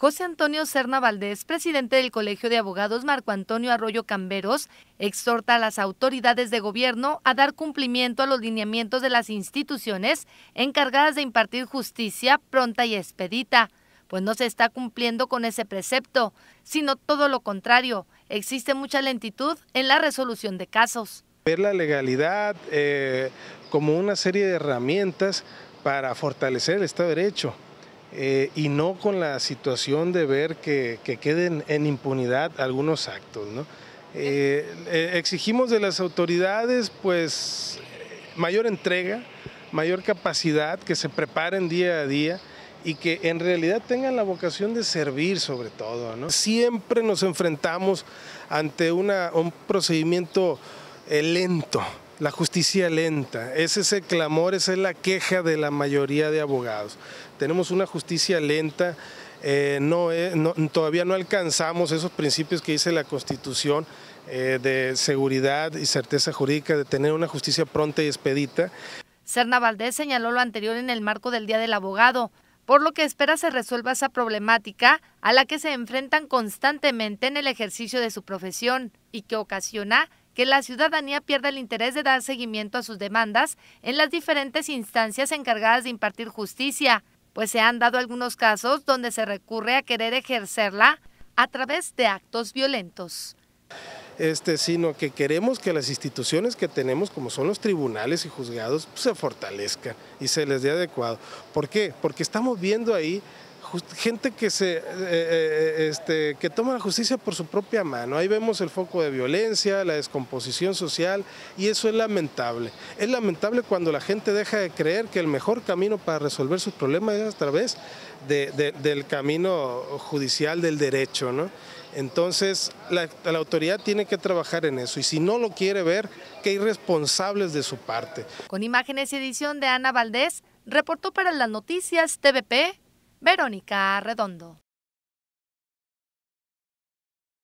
José Antonio Cerna Valdés, presidente del Colegio de Abogados Marco Antonio Arroyo Camberos, exhorta a las autoridades de gobierno a dar cumplimiento a los lineamientos de las instituciones encargadas de impartir justicia pronta y expedita, pues no se está cumpliendo con ese precepto, sino todo lo contrario, existe mucha lentitud en la resolución de casos. Ver la legalidad eh, como una serie de herramientas para fortalecer el Estado de Derecho eh, y no con la situación de ver que, queden en impunidad algunos actos. ¿no? Eh, eh, exigimos de las autoridades pues mayor entrega, mayor capacidad, que se preparen día a día y que en realidad tengan la vocación de servir sobre todo. ¿no? Siempre nos enfrentamos ante una, un procedimiento el lento, la justicia lenta. Ese es el clamor, esa es la queja de la mayoría de abogados. Tenemos una justicia lenta. Eh, no, todavía no alcanzamos esos principios que dice la Constitución eh, de seguridad y certeza jurídica, de tener una justicia pronta y expedita. Serna Valdés señaló lo anterior en el marco del Día del Abogado, por lo que espera se resuelva esa problemática a la que se enfrentan constantemente en el ejercicio de su profesión y que ocasiona que la ciudadanía pierda el interés de dar seguimiento a sus demandas en las diferentes instancias encargadas de impartir justicia, pues se han dado algunos casos donde se recurre a querer ejercerla a través de actos violentos. Este, sino que queremos que las instituciones que tenemos, como son los tribunales y juzgados, pues se fortalezcan y se les dé adecuado. ¿Por qué? Porque estamos viendo ahí gente que, se, eh, eh, eh, este, que toma la justicia por su propia mano. Ahí vemos el foco de violencia, la descomposición social y eso es lamentable. Es lamentable cuando la gente deja de creer que el mejor camino para resolver sus problemas es a través del camino judicial del derecho. ¿no? Entonces, la, la, autoridad tiene que trabajar en eso y si no lo quiere ver, que irresponsables de su parte. Con imágenes y edición de Ana Valdés, reportó para las noticias TVP Verónica Redondo.